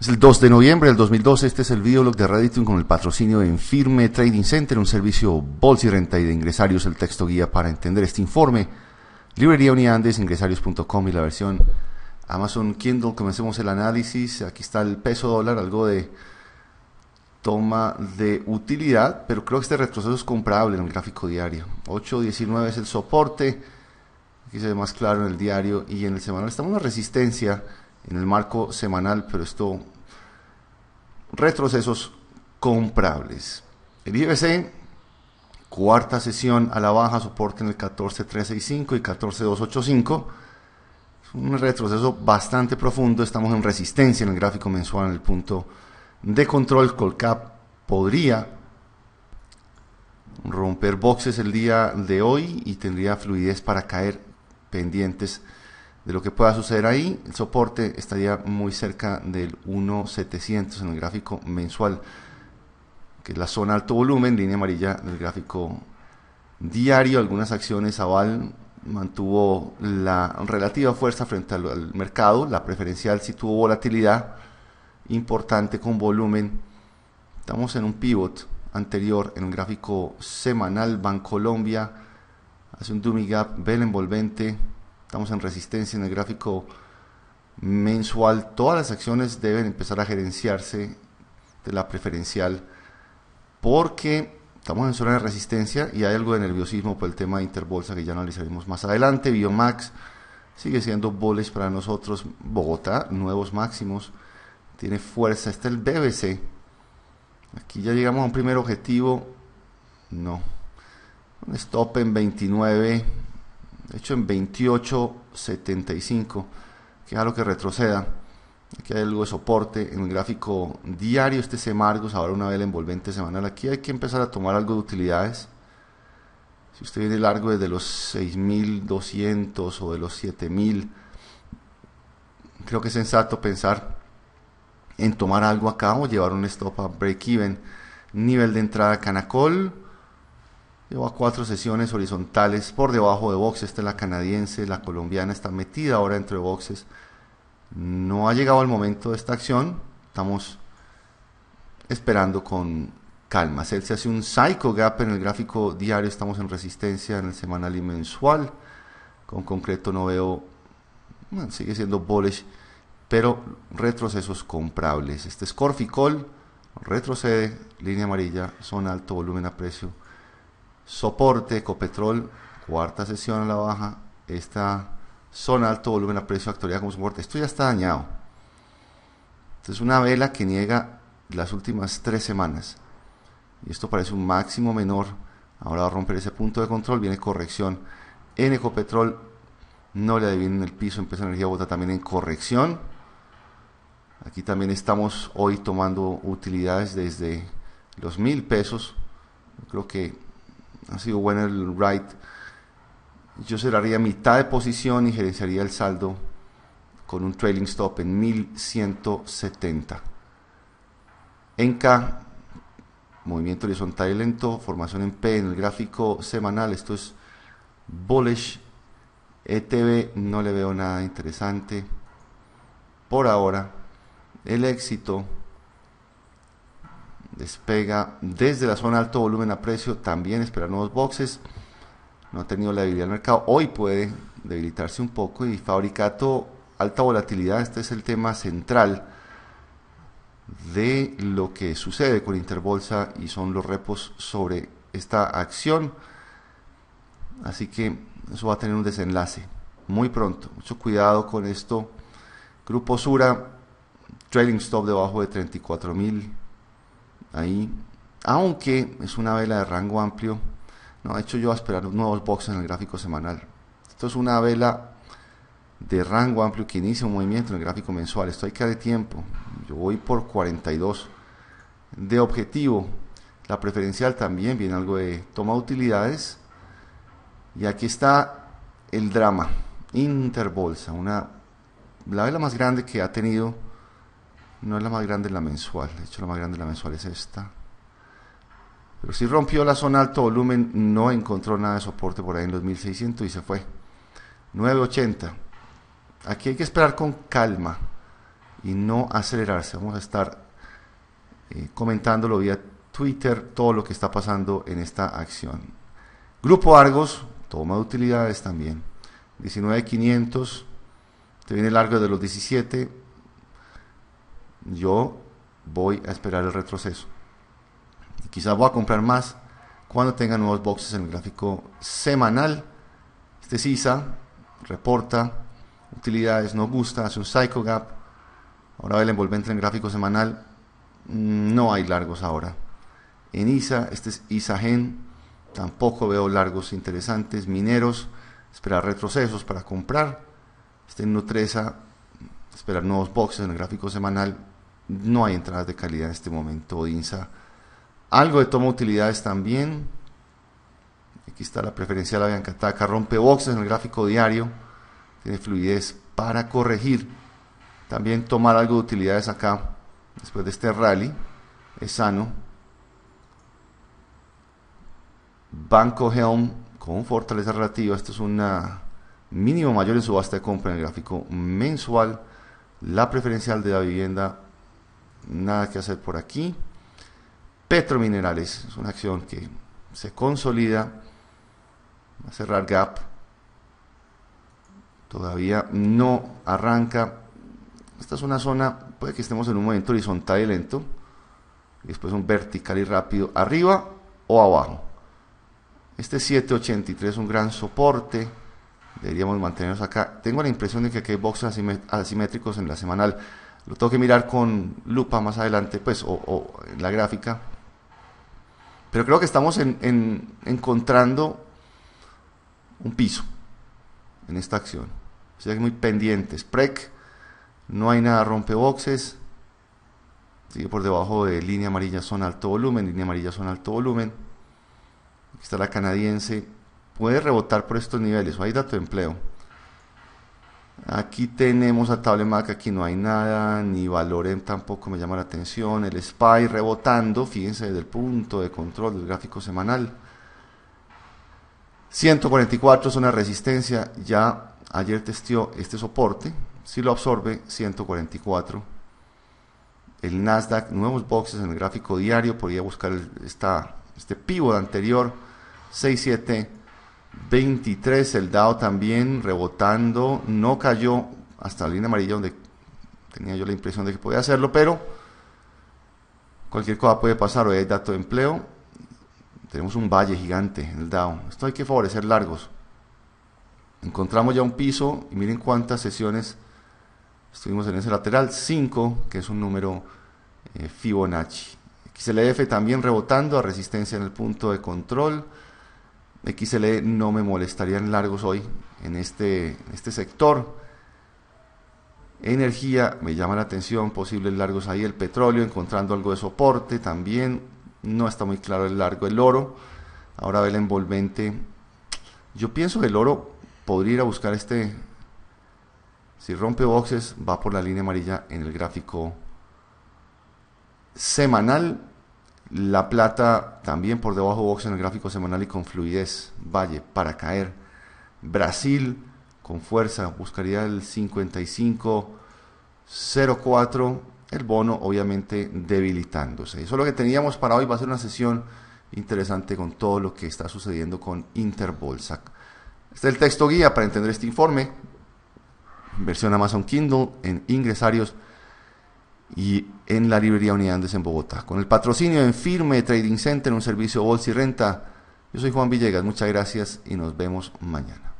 Es el 2 de noviembre del 2012, este es el videoblog de Reddit con el patrocinio de Enfirme Trading Center, un servicio bolsa y renta y de ingresarios, el texto guía para entender este informe, Librería Uniandes, ingresarios.com y la versión Amazon Kindle. Comencemos el análisis, aquí está el peso dólar, algo de toma de utilidad, pero creo que este retroceso es comprable en el gráfico diario. 8.19 es el soporte, aquí se ve más claro en el diario y en el semanal en una resistencia en el marco semanal, pero esto, retrocesos comprables. El IBC, cuarta sesión a la baja, soporte en el 14365 y 14285. Es un retroceso bastante profundo, estamos en resistencia en el gráfico mensual, en el punto de control. Colcap podría romper boxes el día de hoy y tendría fluidez para caer pendientes de lo que pueda suceder ahí. El soporte estaría muy cerca del 1.700 en el gráfico mensual, que es la zona alto volumen, línea amarilla del gráfico diario. Algunas acciones aval mantuvo la relativa fuerza frente al, mercado, la preferencial sí tuvo volatilidad importante con volumen. Estamos en un pivot anterior en un gráfico semanal Bancolombia hace un dummy gap, vela envolvente Estamos en resistencia en el gráfico mensual. Todas las acciones deben empezar a gerenciarse de la preferencial porque estamos en zona de resistencia y hay algo de nerviosismo por el tema de Interbolsa que ya analizaremos más adelante. Biomax sigue siendo boles para nosotros. Bogotá, nuevos máximos. Tiene fuerza. Está el BBC. Aquí ya llegamos a un primer objetivo. No. Un stop en 29 de hecho en 28.75, que es algo que retroceda. Aquí hay algo de soporte en el gráfico diario, este semargos, ahora una vela envolvente semanal. Aquí hay que empezar a tomar algo de utilidades. Si usted viene largo desde los 6.200 o de los 7.000, creo que es sensato pensar en tomar algo a cabo, llevar un stop a break-even. Nivel de entrada Canacol, Lleva cuatro sesiones horizontales por debajo de boxes. Esta es la canadiense, la colombiana está metida ahora entre boxes. No ha llegado el momento de esta acción. Estamos esperando con calma. se hace un psycho gap en el gráfico diario. Estamos en resistencia en el semanal y mensual. Con concreto no veo. sigue siendo bullish, pero retrocesos comprables. Este es Corficol. Retrocede, línea amarilla, zona alto, volumen a precio soporte, Ecopetrol, cuarta sesión a la baja, esta zona alto volumen a precio de actualidad como soporte. Esto ya está dañado. Esto es una vela que niega las últimas tres semanas. Y esto parece un máximo menor. Ahora va a romper ese punto de control, viene corrección en Ecopetrol. No le adivinen el piso, empieza energía bota también en corrección. Aquí también estamos hoy tomando utilidades desde los mil pesos. creo que ha sido bueno el right. Yo cerraría mitad de posición y gerenciaría el saldo con un trailing stop en 1170. en K movimiento horizontal y lento, formación en P en el gráfico semanal. Esto es bullish. ETB no le veo nada interesante. Por ahora, el éxito Despega desde la zona alto volumen a precio, también espera nuevos boxes. No ha tenido la debilidad del mercado. Hoy puede debilitarse un poco y fabricato alta volatilidad. Este es el tema central de lo que sucede con Interbolsa y son los repos sobre esta acción. Así que eso va a tener un desenlace muy pronto. Mucho cuidado con esto. Grupo Sura, trailing stop debajo de 34 mil ahí, aunque es una vela de rango amplio, no, de hecho yo esperar a esperar nuevos boxes en el gráfico semanal. Esto es una vela de rango amplio que inicia un movimiento en el gráfico mensual. Esto hay que darle tiempo. Yo voy por 42 de objetivo. La preferencial también viene algo de toma utilidades. Y aquí está el drama. Interbolsa, una, la vela más grande que ha tenido no es la más grande la mensual. De hecho, la más grande la mensual es esta. Pero si rompió la zona alto volumen, no encontró nada de soporte por ahí en los 1600 y se fue. 980. Aquí hay que esperar con calma y no acelerarse. Vamos a estar eh, comentándolo vía Twitter todo lo que está pasando en esta acción. Grupo Argos, toma de utilidades también. 19.500. Te viene largo de los 17 yo voy a esperar el retroceso. Y quizá voy a comprar más cuando tenga nuevos boxes en el gráfico semanal. Este ISA, reporta utilidades, no gusta, hace un psycho gap. Ahora el envolvente en gráfico semanal. Mm, no hay largos ahora. En ISA, este es ISAGEN. Tampoco veo largos interesantes. Mineros, esperar retrocesos para comprar. Este Nutresa, esperar nuevos boxes en el gráfico semanal no hay entradas de calidad en este momento, Dinsa. Algo de toma de utilidades también. Aquí está la preferencial de la Biancataca. Rompe boxes en el gráfico diario. Tiene fluidez para corregir. También tomar algo de utilidades acá. Después de este rally. Es sano. Banco Helm con fortaleza relativa. Esto es una mínimo mayor en subasta de compra en el gráfico mensual. La preferencial de la vivienda nada que hacer por aquí. petro minerales es una acción que se consolida, a cerrar gap, todavía no arranca. Esta es una zona, puede que estemos en un momento horizontal y lento, y después un vertical y rápido, arriba o abajo. Este 783 es un gran soporte, deberíamos mantenernos acá. Tengo la impresión de que aquí hay boxes asimétricos en la semanal. Lo tengo que mirar con lupa más adelante, pues, o, en la gráfica. Pero creo que estamos encontrando un piso en esta acción. O sea muy pendiente, Prec, no hay nada rompeboxes. Sigue por debajo de línea amarilla zona alto volumen, línea amarilla zona alto volumen. Aquí está la canadiense. Puede rebotar por estos niveles. O hay dato de empleo. Aquí tenemos a Tablemac, aquí no hay nada, ni Valorem tampoco me llama la atención. El SPY rebotando, fíjense, desde el punto de control del gráfico semanal. 144 es una resistencia, ya ayer testió este soporte, si lo absorbe, 144. El Nasdaq, nuevos boxes en el gráfico diario, podría buscar esta, este pivot anterior, 67 23, el DAO también rebotando, no cayó hasta la línea amarilla donde tenía yo la impresión de que podía hacerlo, pero cualquier cosa puede pasar, hoy hay dato de empleo, tenemos un valle gigante en el DAO esto hay que favorecer largos. Encontramos ya un piso y miren cuántas sesiones estuvimos en ese lateral, 5, que es un número eh, Fibonacci. XLF también rebotando a resistencia en el punto de control. XLE no me molestarían largos hoy en este, este sector. Energía, me llama la atención, posibles largos ahí. El petróleo, encontrando algo de soporte también. No está muy claro el largo. El oro, ahora ve el envolvente. Yo pienso que el oro podría ir a buscar este. Si rompe boxes, va por la línea amarilla en el gráfico semanal la Plata también por debajo Box en el gráfico semanal y con fluidez. Valle para caer. Brasil con fuerza buscaría el 55.04. El bono obviamente debilitándose. Eso es lo que teníamos para hoy. Va a ser una sesión interesante con todo lo que está sucediendo con interbolsack Este es el texto guía para entender este informe. Versión Amazon Kindle en ingresarios y en la librería unidades en Bogotá. Con el patrocinio en Firme Trading Center, un servicio bolsa y renta. Yo soy Juan Villegas, muchas gracias y nos vemos mañana.